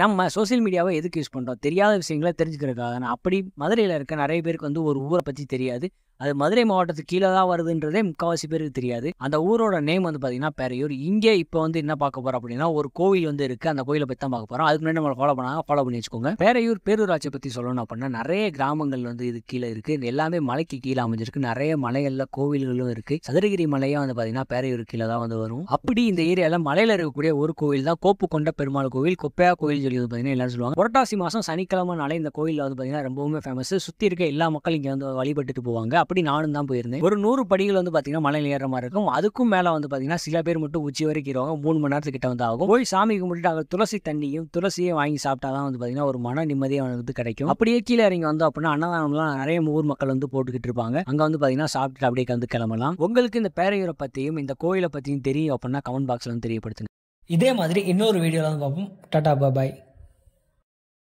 நம்ம சோசியல் மீடியாவை எதுக்கு யூஸ் பண்ணுறோம் தெரியாத விஷயங்களை தெரிஞ்சுக்கிறதுக்காக நான் அப்படி மதுரையில் இருக்க நிறைய பேருக்கு வந்து ஒரு ஊரை பற்றி தெரியாது அது மதுரை மாவட்டத்துக்கு கீழே தான் வருதுன்றதே முக்கால்வாசி பேருக்கு தெரியாது அந்த ஊரோட நேம் வந்து பார்த்தீங்கன்னா பேரையூர் இங்கே இப்போ வந்து என்ன பார்க்க போகிறோம் அப்படின்னா ஒரு கோவில் வந்து இருக்குது அந்த கோயிலை பற்றி தான் பார்க்க போகிறோம் அதுக்கு முன்னாடி நம்ம ஃபாலோ பண்ணாங்க ஃபாலோ பண்ணி வச்சுக்கோங்க பேரையூர் பேரூராட்சியை பற்றி சொல்லணும் அப்படின்னா நிறைய கிராமங்கள் வந்து இது கீழே இருக்குது எல்லாமே மலைக்கு கீழே அமைஞ்சிருக்கு நிறைய மலைகளில் கோவில்களும் இருக்குது சதுரகிரி மலையாக வந்து பார்த்தீங்கன்னா பேரையூர் கீழே தான் வந்து வரும் அப்படி இந்த ஏரியாவில் மலையில் இருக்கக்கூடிய ஒரு கோவில் தான் கோப்பு கொண்ட பெருமாள் கோவில் கொப்பையா கோவில் சொல்லி பார்த்தீங்கன்னா எல்லாரும் சொல்லுவாங்க புரட்டாசி மாதம் சனிக்கிழமை நாளே இந்த கோயிலில் வந்து பார்த்தீங்கன்னா ரொம்பவுமே ஃபேமஸ் சுற்றி இருக்க எல்லா மக்களும் இங்கே வந்து வழிபட்டுட்டு போவாங்க அப்படி நானும் தான் போயிருந்தேன் ஒரு நூறு படிகள் வந்து பாத்தீங்கன்னா மலையில் ஏற மாதிரி இருக்கும் அதுக்கும் மேலே வந்து பார்த்தீங்கன்னா சில பேர் மட்டும் உச்சி வரைக்கும் இருவாங்க மூணு மணி கிட்ட வந்து ஆகும் போய் சாமி கும்பிட்டு துளசி தண்ணியும் துளசியும் வாங்கி சாப்பிட்டா தான் வந்து பார்த்தீங்கன்னா ஒரு மன நிம்மதியாக வந்து கிடைக்கும் அப்படியே கீழே இறங்கி வந்தோம் அப்படின்னா அன்னதானம்லாம் நிறைய ஊர் மக்கள் வந்து போட்டுக்கிட்டு இருப்பாங்க அங்கே வந்து பாத்தீங்கன்னா சாப்பிட்டுட்டு அப்படியே கந்து கிளம்பலாம் உங்களுக்கு இந்த பேரையூரை பற்றியும் இந்த கோயிலை பற்றியும் தெரியும் அப்படின்னா கமெண்ட் பாக்ஸில் வந்து தெரியப்படுத்துங்க இதே மாதிரி இன்னொரு வீடியோவில் வந்து பார்ப்போம் டாடா பாய்